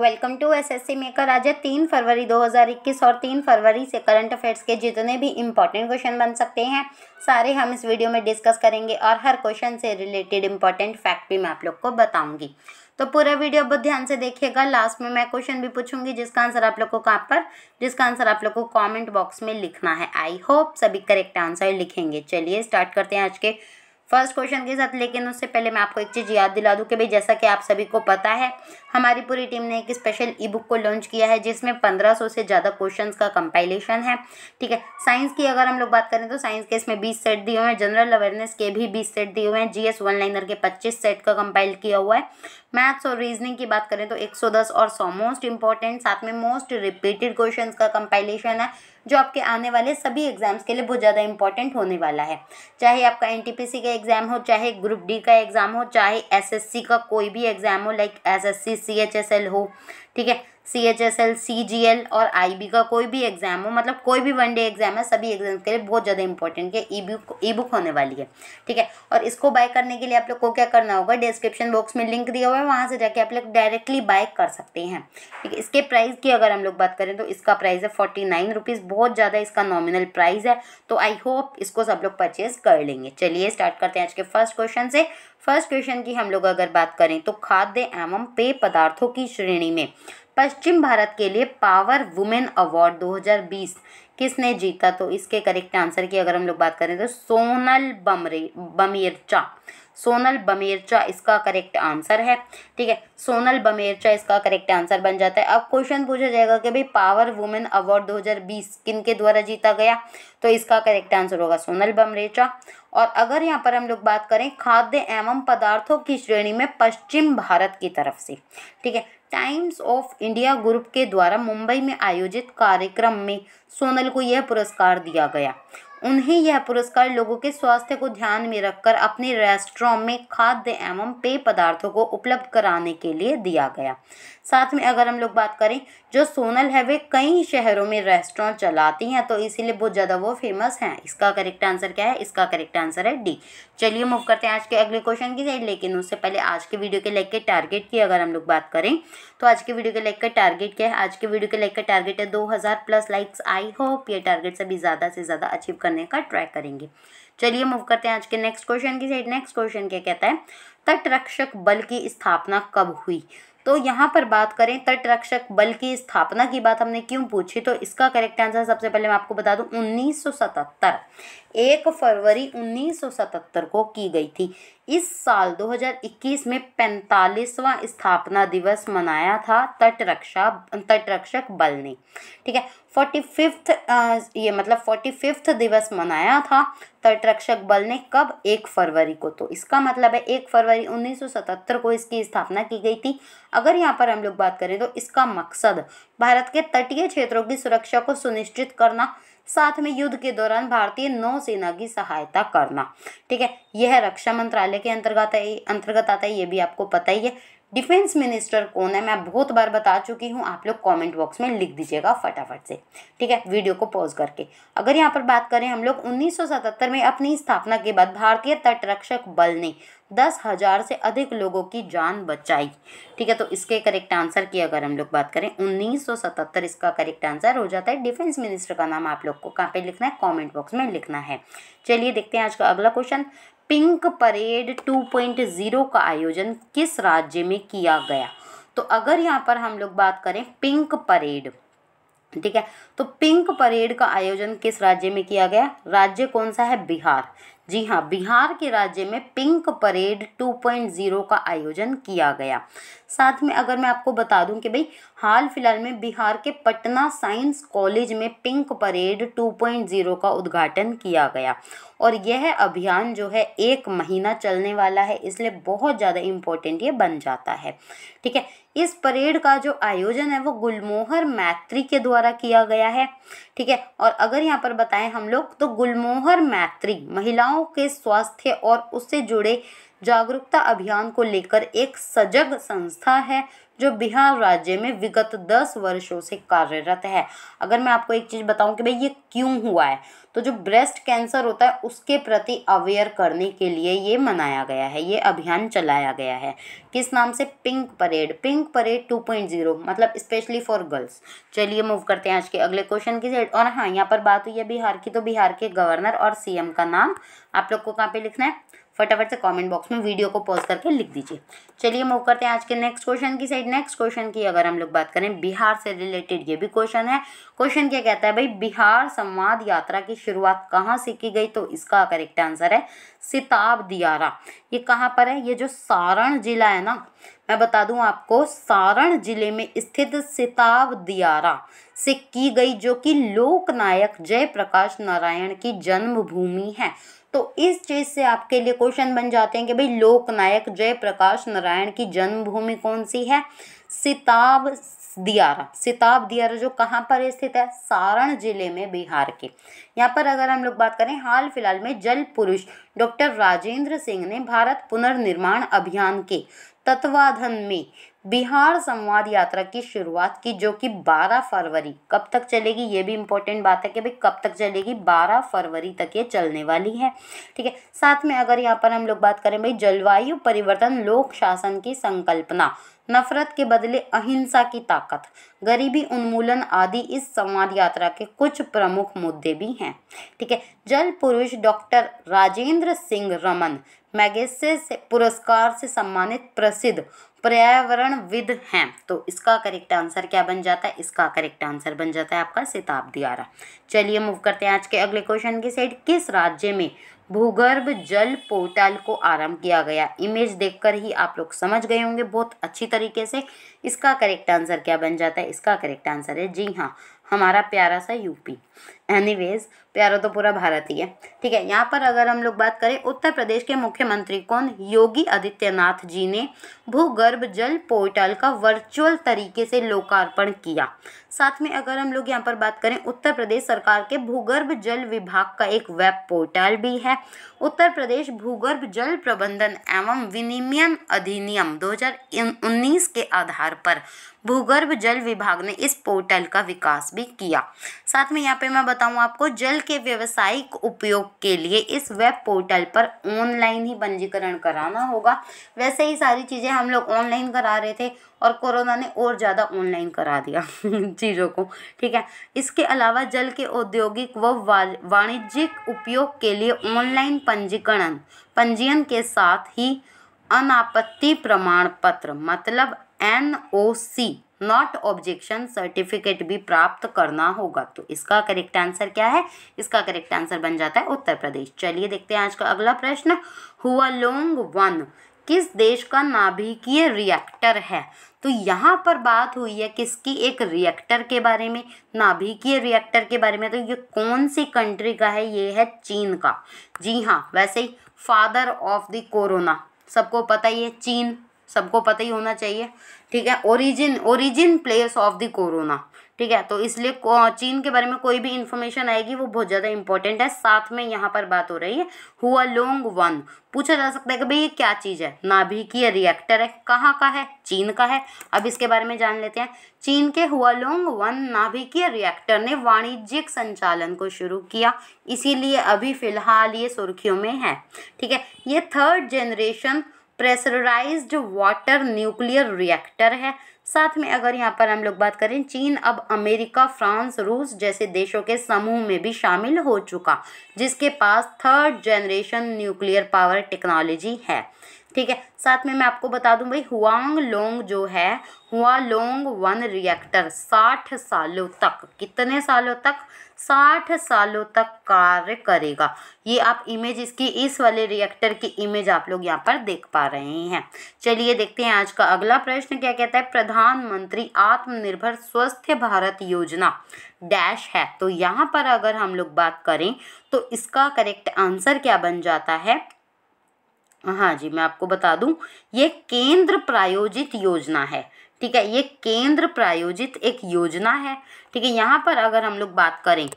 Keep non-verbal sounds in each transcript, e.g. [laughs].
Welcome to SSC maker आज है तीन फरवरी 2021 और तीन फरवरी से करंट अफेयर्स के जितने भी इंपॉर्टेंट क्वेश्चन बन सकते हैं सारे हम इस वीडियो में डिस्कस करेंगे और हर क्वेश्चन से रिलेटेड इंपॉर्टेंट फैक्ट भी मैं आप लोग को बताऊंगी तो पूरा वीडियो बहुत ध्यान से देखिएगा लास्ट में मैं क्वेश्चन भी पूछूंगी जिसका आंसर आप लोग को कहाँ पर जिसका आंसर आप लोग को कॉमेंट बॉक्स में लिखना है आई होप सभी करेक्ट आंसर लिखेंगे चलिए स्टार्ट करते हैं आज के फर्स्ट क्वेश्चन के साथ लेकिन उससे पहले मैं आपको एक चीज़ याद दिला दूँ कि भाई जैसा कि आप सभी को पता है हमारी पूरी टीम ने एक स्पेशल ई बुक को लॉन्च किया है जिसमें पंद्रह सौ से ज़्यादा क्वेश्चन का कंपाइलेशन है ठीक है साइंस की अगर हम लोग बात करें तो साइंस के इसमें बीस सेट दिए हुए हैं जनरल अवेयरनेस के भी बीस सेट दिए हुए हैं जी एस वन लाइनर के पच्चीस सेट का कंपाइल किया हुआ है मैथ्स और रीजनिंग की बात करें तो 110 और 100 मोस्ट इंपॉर्टेंट साथ में मोस्ट रिपीटेड क्वेश्चन का कंपाइलेशन है जो आपके आने वाले सभी एग्जाम्स के लिए बहुत ज़्यादा इंपॉर्टेंट होने वाला है चाहे आपका एन का एग्ज़ाम हो चाहे ग्रुप डी का एग्ज़ाम हो चाहे एसएससी का कोई भी एग्ज़ाम हो लाइक एस एस हो ठीक है C H S L C G L और आई बी का कोई भी एग्ज़ाम हो मतलब कोई भी वन डे एग्ज़ाम है सभी एग्ज़ाम के लिए बहुत ज़्यादा इंपॉर्टेंट है ई बुक ई बुक होने वाली है ठीक है और इसको बाय करने के लिए आप लोग को क्या करना होगा डिस्क्रिप्शन बॉक्स में लिंक दिया हुआ है वहाँ से जाके आप लोग डायरेक्टली बाय कर सकते हैं ठीक है इसके प्राइस की अगर हम लोग बात करें तो इसका प्राइस है फोर्टी नाइन रुपीज़ बहुत ज़्यादा इसका नॉमिनल प्राइस है तो आई होप इसको सब लोग परचेज़ कर लेंगे चलिए स्टार्ट करते हैं आज के फर्स्ट क्वेश्चन से फर्स्ट क्वेश्चन की हम लोग अगर बात करें तो खाद्य एवं पेय पदार्थों की श्रेणी में पश्चिम भारत के लिए पावर वुमेन अवार्ड 2020 किसने जीता तो इसके करेक्ट आंसर की अगर हम लोग बात करें तो सोनल बमरे बमेरचा सोनल बमेरचा इसका करेक्ट आंसर है ठीक है सोनल बमेरचा इसका करेक्ट आंसर बन जाता है अब क्वेश्चन पूछा जाएगा कि भाई पावर वुमेन अवार्ड 2020 किन के द्वारा जीता गया तो इसका करेक्ट आंसर होगा सोनल बमरेचा और अगर यहाँ पर हम लोग बात करें खाद्य एवं पदार्थों की श्रेणी में पश्चिम भारत की तरफ से ठीक है टाइम्स ऑफ इंडिया ग्रुप के द्वारा मुंबई में आयोजित कार्यक्रम में सोनल को यह पुरस्कार दिया गया उन्हें यह पुरस्कार लोगों के स्वास्थ्य को ध्यान में रखकर अपने रेस्टोरों में खाद्य एवं पेय पदार्थों को उपलब्ध कराने के लिए दिया गया साथ में अगर हम लोग बात करें जो सोनल है वे कई शहरों में रेस्टोरेंट चलाती हैं तो इसीलिए बहुत ज़्यादा वो फेमस हैं इसका करेक्ट आंसर क्या है इसका करेक्ट आंसर है डी चलिए मूव करते हैं आज के अगले क्वेश्चन की साइड लेकिन उससे पहले आज के वीडियो के लाइक के टारगेट की अगर हम लोग बात करें तो आज के वीडियो के लाइक का टारगेट क्या है आज के वीडियो के लाइक का टारगेट है दो प्लस लाइक्स आई होप ये टारगेट सभी ज़्यादा से ज़्यादा अचीव करने का ट्राई करेंगे चलिए मूव करते हैं आज के नेक्स्ट क्वेश्चन की साइड नेक्स्ट क्वेश्चन क्या कहता है तटरक्षक बल की स्थापना कब हुई तो यहाँ पर बात करें तटरक्षक बल की स्थापना की बात हमने क्यों पूछी तो इसका करेक्ट आंसर सबसे पहले मैं आपको बता दूं 1977 एक फरवरी 1977 को की गई थी इस साल 2021 में पैंतालीसवां स्थापना दिवस मनाया था तटरक्षा तटरक्षक बल ने ठीक है फोर्टी फिफ्थ ये मतलब फोर्टी फिफ्थ दिवस मनाया था तटरक्षक बल ने कब एक फरवरी को तो इसका मतलब है एक फरवरी 1977 को इसकी स्थापना की गई थी अगर यहाँ पर हम लोग बात करें तो इसका मकसद भारत के तटीय क्षेत्रों की सुरक्षा को सुनिश्चित करना साथ में युद्ध के दौरान भारतीय नौसेना की सहायता करना ठीक है यह रक्षा मंत्रालय के अंतर्गत अंतर्गत आता है ये भी आपको पता ही है डिफेंस मिनिस्टर कौन है मैं बहुत बार बता चुकी हूँ आप लोग कमेंट बॉक्स में लिख दीजिएगा फटाफट से ठीक है वीडियो को पॉज करके अगर यहाँ पर बात करें हम लोग 1977 में अपनी स्थापना के बाद भारतीय तटरक्षक बल ने दस हज़ार से अधिक लोगों की जान बचाई ठीक है तो इसके करेक्ट आंसर की अगर हम लोग बात करें 1977 इसका करेक्ट आंसर हो जाता है डिफेंस मिनिस्टर का नाम आप लोग को कहाँ पे लिखना है कमेंट बॉक्स में लिखना है चलिए देखते हैं आज का अगला क्वेश्चन पिंक परेड 2.0 का आयोजन किस राज्य में किया गया तो अगर यहाँ पर हम लोग बात करें पिंक परेड ठीक है तो पिंक परेड का आयोजन किस राज्य में किया गया राज्य कौन सा है बिहार जी हाँ बिहार के राज्य में पिंक परेड 2.0 का आयोजन किया गया साथ में अगर मैं आपको बता दूं कि भाई हाल फिलहाल में बिहार के पटना साइंस कॉलेज में पिंक परेड 2.0 का उद्घाटन किया गया और यह अभियान जो है एक महीना चलने वाला है इसलिए बहुत ज़्यादा इम्पोर्टेंट ये बन जाता है ठीक है इस परेड का जो आयोजन है वो गुलमोहर मैत्री के द्वारा किया गया है ठीक है और अगर यहाँ पर बताएं हम लोग तो गुलमोहर मैत्री महिलाओं के स्वास्थ्य और उससे जुड़े जागरूकता अभियान को लेकर एक सजग संस्था है जो बिहार राज्य में विगत दस वर्षों से कार्यरत है अगर मैं आपको एक चीज़ बताऊं कि भाई ये क्यों हुआ है तो जो ब्रेस्ट कैंसर होता है उसके प्रति अवेयर करने के लिए ये मनाया गया है ये अभियान चलाया गया है किस नाम से pink parade pink parade two point zero मतलब स्पेशली फॉर गर्ल्स चलिए मूव करते हैं आज के अगले क्वेश्चन की साइड और हाँ यहाँ पर बात हुई है बिहार की तो बिहार के गवर्नर और सीएम का नाम आप लोग को कहाँ पे लिखना है फटाफट से कमेंट बॉक्स में वीडियो को पॉज करके लिख दीजिए चलिए मूव करते हैं आज के नेक्स्ट क्वेश्चन की साइड नेक्स्ट क्वेश्चन की अगर हम लोग बात करें बिहार से रिलेटेड ये भी क्वेश्चन है क्वेश्चन क्या कहता है भाई बिहार संवाद यात्रा की शुरुआत कहाँ से की गई तो इसका करेक्ट आंसर है सिताब दियारा ये कहाँ पर है ये जो सारण जिला है ना मैं बता दूं आपको सारण जिले में स्थित सिताब दियारा से की गई जो कि लोकनायक जयप्रकाश नारायण की जन्मभूमि है तो इस चीज़ से आपके लिए क्वेश्चन बन जाते हैं कि भाई लोकनायक जयप्रकाश नारायण की जन्मभूमि कौन सी है सिताब दियारा सिताब दियारा जो कहाँ पर स्थित है सारण जिले में बिहार के यहाँ पर अगर हम लोग बात करें हाल फिलहाल में जल पुरुष डॉक्टर राजेंद्र सिंह ने भारत पुनर्निर्माण अभियान के तत्वाधन में बिहार संवाद यात्रा की शुरुआत की जो कि 12 फरवरी कब तक चलेगी ये भी इम्पोर्टेंट बात है कि भाई कब तक चलेगी 12 फरवरी तक ये चलने वाली है ठीक है साथ में अगर यहाँ पर हम लोग बात करें भाई जलवायु परिवर्तन लोक शासन की संकल्पना नफरत के बदले अहिंसा की ताकत गरीबी उन्मूलन आदि इस संवाद यात्रा के कुछ प्रमुख मुद्दे भी हैं ठीक है जल पुरुष doctor Rajendra Singh Ramon Magsaysay से पुरस्कार से सम्मानित प्रसिद्ध पर्यावरण विद हैं तो इसका करेक्ट आंसर क्या बन जाता है इसका करेक्ट आंसर बन जाता है आपका सिताब दियारा चलिए मूव करते हैं आज के अगले क्वेश्चन की साइड किस राज्य में भूगर्भ जल पोर्टल को आरंभ किया गया इमेज देखकर ही आप लोग समझ गए होंगे बहुत अच्छी तरीके से इसका करेक्ट आंसर क्या बन जाता है इसका करेक्ट आंसर है जी हाँ हमारा प्यारा सा यूपी एनीवेज प्यारा तो पूरा भारत ही है ठीक है यहाँ पर अगर हम लोग बात करें उत्तर प्रदेश के मुख्यमंत्री कौन योगी आदित्यनाथ जी ने भूगर्भ जल पोर्टल का वर्चुअल तरीके से लोकार्पण किया साथ में अगर हम लोग यहाँ पर बात करें उत्तर प्रदेश सरकार के भूगर्भ जल विभाग का एक वेब पोर्टल भी है उत्तर प्रदेश भूगर्भ जल प्रबंधन एवं विनिमयन अधिनियम 2019 के आधार पर भूगर्भ जल विभाग ने इस पोर्टल का विकास भी किया साथ में यहाँ पे मैं बताऊँ आपको जल के व्यवसायिक उपयोग के लिए इस वेब पोर्टल पर ऑनलाइन ही पंजीकरण कराना होगा वैसे ही सारी चीज़ें हम लोग ऑनलाइन करा रहे थे और कोरोना ने और ज़्यादा ऑनलाइन करा दिया [laughs] चीज़ों को ठीक है इसके अलावा जल के औद्योगिक व वाणिज्यिक उपयोग के लिए ऑनलाइन पंजीकरण पंजीयन के साथ ही अनापत्ति प्रमाण पत्र मतलब एन नॉट ऑब्जेक्शन सर्टिफिकेट भी प्राप्त करना होगा तो इसका करेक्ट आंसर क्या है इसका करेक्ट आंसर बन जाता है उत्तर प्रदेश चलिए देखते हैं आज का अगला प्रश्न हुआ लोंग वन किस देश का नाभिकीय रिएक्टर है तो यहाँ पर बात हुई है किसकी एक रिएक्टर के बारे में नाभिकीय रिएक्टर के बारे में तो ये कौन सी कंट्री का है ये है चीन का जी हाँ वैसे ही फादर ऑफ द कोरोना सबको पता ही है चीन सबको पता ही होना चाहिए ठीक है origin origin place of the corona ठीक है तो इसलिए चीन के बारे में कोई भी इंफॉर्मेशन आएगी वो बहुत ज़्यादा इंपॉर्टेंट है साथ में यहाँ पर बात हो रही है हुआ लोंग वन पूछा जा सकता है कि भाई ये क्या चीज़ है नाभिकीय रिएक्टर है कहाँ का है चीन का है अब इसके बारे में जान लेते हैं चीन के हुआ लोंग वन नाभिकीय रिएक्टर ने वाणिज्यिक संचालन को शुरू किया इसीलिए अभी फ़िलहाल ये सुर्खियों में है ठीक है ये third generation pressurised water nuclear reactor है साथ में अगर यहाँ पर हम लोग बात करें चीन अब अमेरिका फ्रांस रूस जैसे देशों के समूह में भी शामिल हो चुका जिसके पास third generation nuclear power technology है ठीक है साथ में मैं आपको बता दूं भाई हुआंग लोंग जो है हुआ लोंग वन रिएक्टर साठ सालों तक कितने सालों तक साठ सालों तक कार्य करेगा ये आप इमेज इसकी इस वाले रिएक्टर की इमेज आप लोग यहाँ पर देख पा रहे हैं चलिए देखते हैं आज का अगला प्रश्न क्या कहता है प्रधानमंत्री आत्मनिर्भर स्वस्थ भारत योजना डैश है तो यहाँ पर अगर हम लोग बात करें तो इसका करेक्ट आंसर क्या बन जाता है हाँ जी मैं आपको बता दूं ये केंद्र प्रायोजित योजना है ठीक है ये केंद्र प्रायोजित एक योजना है ठीक है यहाँ पर अगर हम लोग बात करें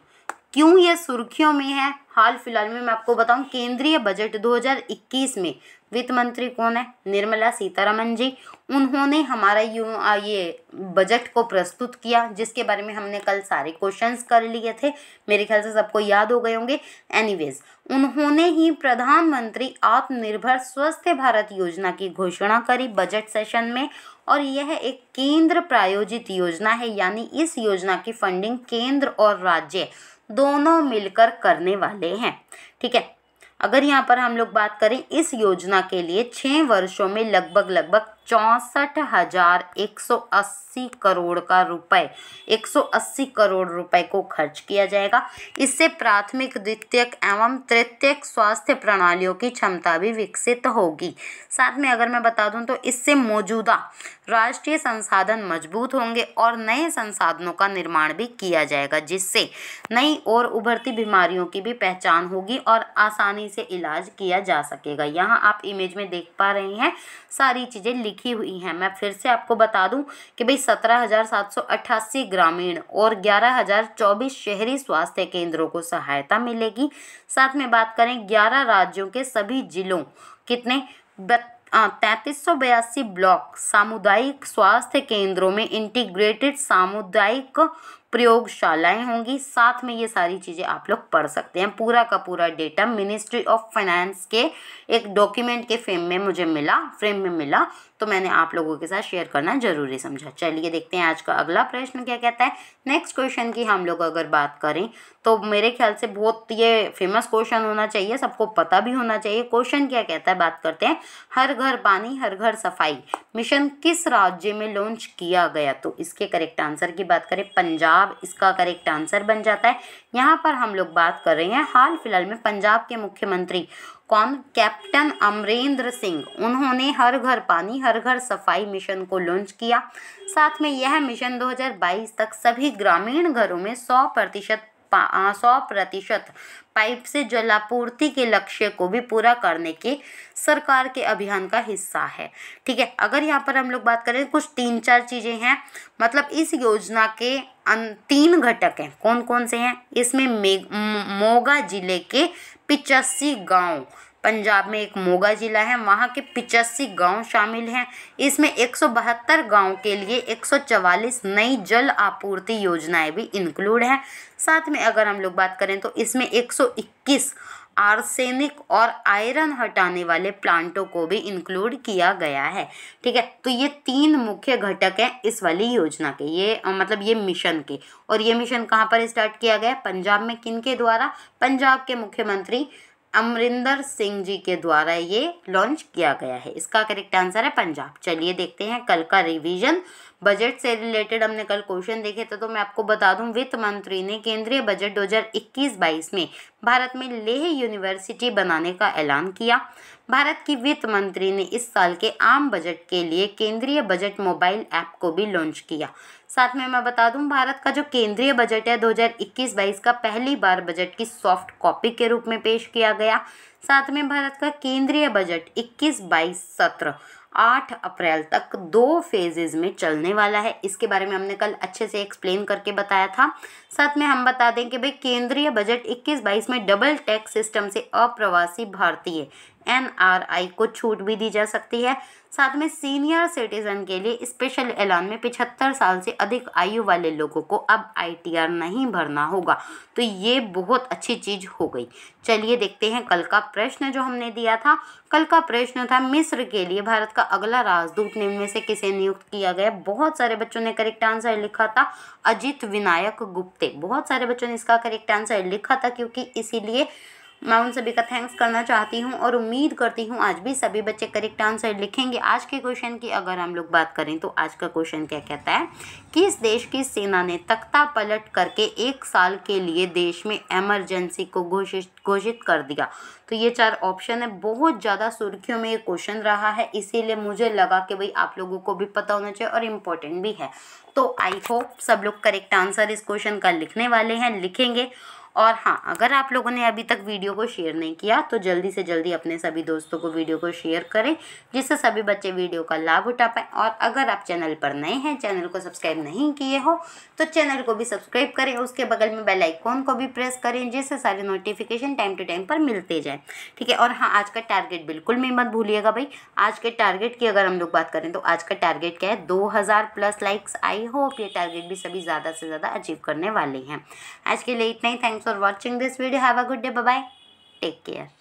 क्यों ये सुर्खियों में है हाल फिलहाल में मैं आपको बताऊं केंद्रीय बजट 2021 में वित्त मंत्री कौन है निर्मला सीतारमन जी उन्होंने हमारा यू ये बजट को प्रस्तुत किया जिसके बारे में हमने कल सारे क्वेश्चंस कर लिए थे मेरे ख्याल से सबको याद हो गए होंगे एनीवेज उन्होंने ही प्रधानमंत्री आत्मनिर्भर स्वस्थ भारत योजना की घोषणा करी बजट सेशन में और यह एक केंद्र प्रायोजित योजना है यानी इस योजना की फंडिंग केंद्र और राज्य दोनों मिलकर करने वाले हैं ठीक है अगर यहाँ पर हम लोग बात करें इस योजना के लिए छः वर्षों में लगभग लगभग चौंसठ हजार एक सौ अस्सी करोड़ का रुपए एक सौ अस्सी करोड़ रुपए को खर्च किया जाएगा इससे प्राथमिक द्वितीयक एवं तृतीयक स्वास्थ्य प्रणालियों की क्षमता भी विकसित होगी साथ में अगर मैं बता दूं तो इससे मौजूदा राष्ट्रीय संसाधन मजबूत होंगे और नए संसाधनों का निर्माण भी किया जाएगा जिससे नई और उभरती बीमारियों की भी पहचान होगी और आसानी से इलाज किया जा सकेगा यहाँ आप इमेज में देख पा रहे हैं सारी चीज़ें लिख लिखी हुई हैं मैं फिर से आपको बता दूं कि भाई सत्रह हज़ार सात सौ अट्ठासी ग्रामीण और ग्यारह हज़ार चौबीस शहरी स्वास्थ्य केंद्रों को सहायता मिलेगी साथ में बात करें ग्यारह राज्यों के सभी जिलों कितने तैंतीस सौ बयासी ब्लॉक सामुदायिक स्वास्थ्य केंद्रों में इंटीग्रेटेड सामुदायिक प्रयोगशालाएं होंगी साथ में ये सारी चीज़ें आप लोग पढ़ सकते हैं पूरा का पूरा डेटा मिनिस्ट्री ऑफ फाइनेंस के एक डॉक्यूमेंट के फ्रेम में मुझे मिला फ्रेम में मिला तो मैंने आप लोगों के साथ शेयर करना जरूरी समझा चलिए देखते हैं आज का अगला प्रश्न क्या कहता है नेक्स्ट क्वेश्चन की हम लोग अगर बात करें तो मेरे ख्याल से बहुत ये फेमस क्वेश्चन होना चाहिए सबको पता भी होना चाहिए क्वेश्चन क्या कहता है बात करते हैं हर घर पानी हर घर सफाई मिशन किस राज्य में लॉन्च किया गया तो इसके करेक्ट आंसर की बात करें पंजाब पंजाब इसका करेक्ट आंसर बन जाता है यहाँ पर हम लोग बात कर रहे हैं हाल फिलहाल में पंजाब के मुख्यमंत्री कौन कैप्टन अमरेंद्र सिंह उन्होंने हर घर पानी हर घर सफाई मिशन को लॉन्च किया साथ में यह मिशन 2022 तक सभी ग्रामीण घरों में 100 प्रतिशत सौ प्रतिशत पाइप से जलापूर्ति के लक्ष्य को भी पूरा करने के सरकार के अभियान का हिस्सा है ठीक है अगर यहाँ पर हम लोग बात करें कुछ तीन चार चीज़ें हैं मतलब इस योजना के अं, तीन घटक हैं कौन कौन से हैं इसमें मोगा जिले के पिचासी गांव पंजाब में एक मोगा ज़िला है वहाँ के पिचासी गांव शामिल हैं इसमें बहत्तर गांव के लिए 144 नई जल आपूर्ति योजनाएं भी इंक्लूड हैं साथ में अगर हम लोग बात करें तो इसमें 121 आर्सेनिक और आयरन हटाने वाले प्लांटों को भी इंक्लूड किया गया है ठीक है तो ये तीन मुख्य घटक हैं इस वाली योजना के ये मतलब ये मिशन के और ये मिशन कहाँ पर स्टार्ट किया गया पंजाब में किन के द्वारा पंजाब के मुख्यमंत्री अमरिंदर सिंह जी के द्वारा ये लॉन्च किया गया है इसका करेक्ट आंसर है पंजाब चलिए देखते हैं कल का रिवीजन बजट से रिलेटेड हमने कल क्वेश्चन देखे थे तो, तो मैं आपको बता दूं वित्त मंत्री ने केंद्रीय बजट 2021-22 में भारत में लेह यूनिवर्सिटी बनाने का ऐलान किया भारत की वित्त मंत्री ने इस साल के आम बजट के लिए केंद्रीय बजट मोबाइल ऐप को भी लॉन्च किया साथ में मैं बता दूं भारत का जो केंद्रीय बजट है 2021-22 का पहली बार बजट की सॉफ्ट कॉपी के रूप में पेश किया गया साथ में भारत का केंद्रीय बजट 21-22 सत्र 8 अप्रैल तक दो फेजेज में चलने वाला है इसके बारे में हमने कल अच्छे से एक्सप्लेन करके बताया था साथ में हम बता दें कि भाई केंद्रीय बजट 21-22 में डबल टैक्स सिस्टम से अप्रवासी भारतीय आई को छूट भी दी जा सकती है साथ में सीनियर सिटीजन के लिए स्पेशल ऐलान में पिछहत्तर साल से अधिक आयु वाले लोगों को अब आर नहीं भरना होगा तो ये बहुत अच्छी चीज़ हो गई चलिए देखते हैं कल का प्रश्न जो हमने दिया था कल का प्रश्न था मिस्र के लिए भारत का अगला राजदूत निम्न में से किसे नियुक्त किया गया बहुत सारे बच्चों ने करेक्ट आंसर लिखा था अजित विनायक गुप्ते बहुत सारे बच्चों ने इसका करेक्ट आंसर लिखा था क्योंकि इसीलिए मैं उन सभी का थैंक्स करना चाहती हूँ और उम्मीद करती हूँ आज भी सभी बच्चे करेक्ट आंसर लिखेंगे आज के क्वेश्चन की अगर हम लोग बात करें तो आज का क्वेश्चन क्या कहता है किस देश की सेना ने तख्ता पलट करके एक साल के लिए देश में एमरजेंसी को घोषित घोषित कर दिया तो ये चार ऑप्शन है बहुत ज़्यादा सुर्खियों में ये क्वेश्चन रहा है इसीलिए मुझे लगा कि भाई आप लोगों को भी पता होना चाहिए और इम्पोर्टेंट भी है तो आई होप सब लोग करेक्ट आंसर इस क्वेश्चन का लिखने वाले हैं लिखेंगे और हाँ अगर आप लोगों ने अभी तक वीडियो को शेयर नहीं किया तो जल्दी से जल्दी अपने सभी दोस्तों को वीडियो को शेयर करें जिससे सभी बच्चे वीडियो का लाभ उठा पाएँ और अगर आप चैनल पर नए हैं चैनल को सब्सक्राइब नहीं किए हो तो चैनल को भी सब्सक्राइब करें उसके बगल में बेल आइकॉन को भी प्रेस करें जिससे सारे नोटिफिकेशन टाइम टू टाइम पर मिलते जाएँ ठीक है और हाँ आज का टारगेट बिल्कुल भी मत भूलिएगा भाई आज के टारगेट की अगर हम लोग बात करें तो आज का टारगेट क्या है दो हज़ार प्लस लाइक्स आई होप ये टारगेट भी सभी ज़्यादा से ज़्यादा अचीव करने वाले हैं आज के लिए इतना ही thanks for watching this video. Have a good day. Bye-bye. Take care.